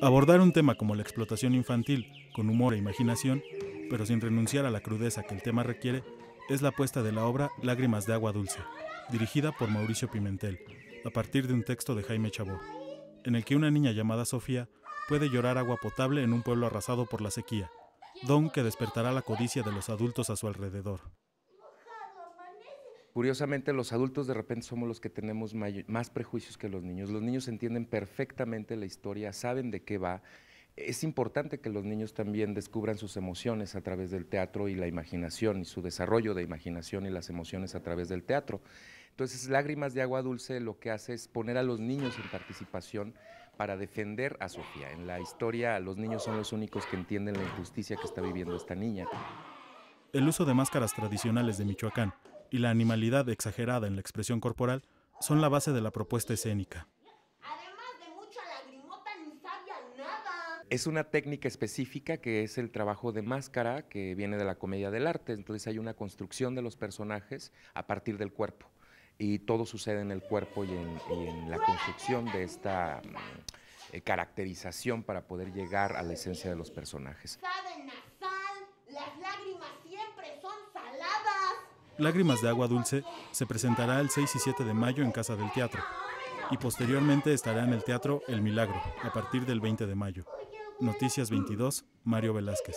Abordar un tema como la explotación infantil con humor e imaginación, pero sin renunciar a la crudeza que el tema requiere, es la apuesta de la obra Lágrimas de agua dulce, dirigida por Mauricio Pimentel, a partir de un texto de Jaime Chabó, en el que una niña llamada Sofía puede llorar agua potable en un pueblo arrasado por la sequía, don que despertará la codicia de los adultos a su alrededor. Curiosamente, los adultos de repente somos los que tenemos más prejuicios que los niños. Los niños entienden perfectamente la historia, saben de qué va. Es importante que los niños también descubran sus emociones a través del teatro y la imaginación y su desarrollo de imaginación y las emociones a través del teatro. Entonces, Lágrimas de Agua Dulce lo que hace es poner a los niños en participación para defender a Sofía. En la historia, los niños son los únicos que entienden la injusticia que está viviendo esta niña. El uso de máscaras tradicionales de Michoacán y la animalidad exagerada en la expresión corporal son la base de la propuesta escénica. es una técnica específica que es el trabajo de máscara que viene de la comedia del arte. Entonces hay una construcción de los personajes a partir del cuerpo y todo sucede en el cuerpo y en, la construcción de esta mm, eh, caracterización para poder llegar a la esencia de los personajes. Lágrimas de Agua Dulce se presentará el 6 y 7 de mayo en Casa del Teatro y posteriormente estará en el Teatro El Milagro a partir del 20 de mayo. Noticias 22, Mario Velázquez.